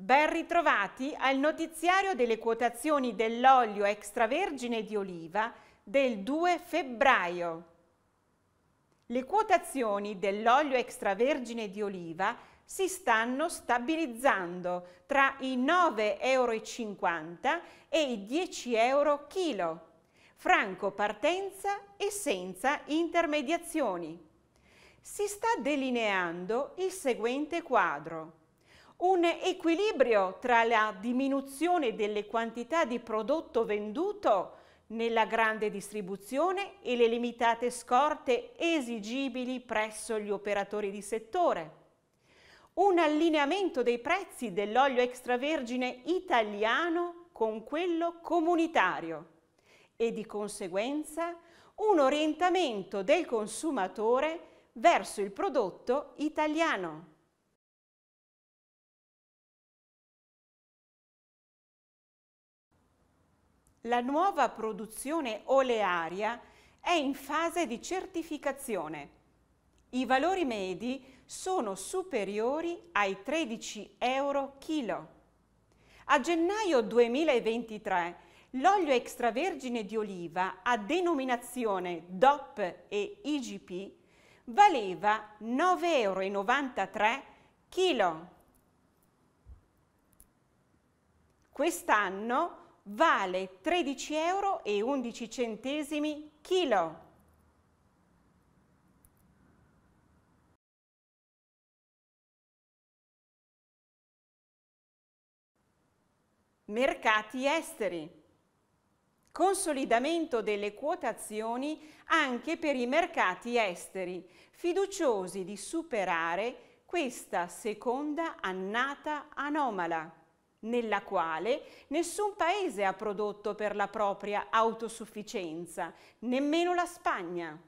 Ben ritrovati al notiziario delle quotazioni dell'olio extravergine di oliva del 2 febbraio. Le quotazioni dell'olio extravergine di oliva si stanno stabilizzando tra i 9,50 euro e i 10 euro chilo, franco partenza e senza intermediazioni. Si sta delineando il seguente quadro un equilibrio tra la diminuzione delle quantità di prodotto venduto nella grande distribuzione e le limitate scorte esigibili presso gli operatori di settore. Un allineamento dei prezzi dell'olio extravergine italiano con quello comunitario e di conseguenza un orientamento del consumatore verso il prodotto italiano. La nuova produzione olearia è in fase di certificazione. I valori medi sono superiori ai 13 euro chilo. A gennaio 2023 l'olio extravergine di oliva a denominazione DOP e IGP valeva 9,93 euro chilo. Quest'anno vale 13,11 euro chilo. Mercati esteri. Consolidamento delle quotazioni anche per i mercati esteri, fiduciosi di superare questa seconda annata anomala nella quale nessun paese ha prodotto per la propria autosufficienza, nemmeno la Spagna.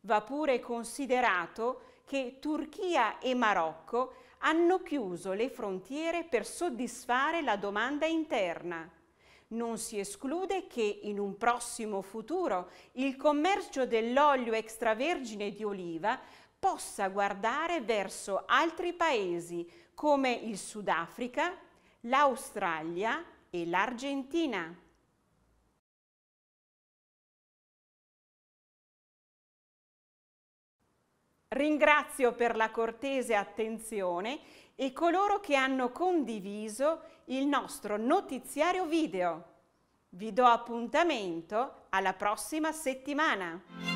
Va pure considerato che Turchia e Marocco hanno chiuso le frontiere per soddisfare la domanda interna. Non si esclude che in un prossimo futuro il commercio dell'olio extravergine di oliva possa guardare verso altri paesi come il Sudafrica, l'Australia e l'Argentina. Ringrazio per la cortese attenzione e coloro che hanno condiviso il nostro notiziario video. Vi do appuntamento alla prossima settimana.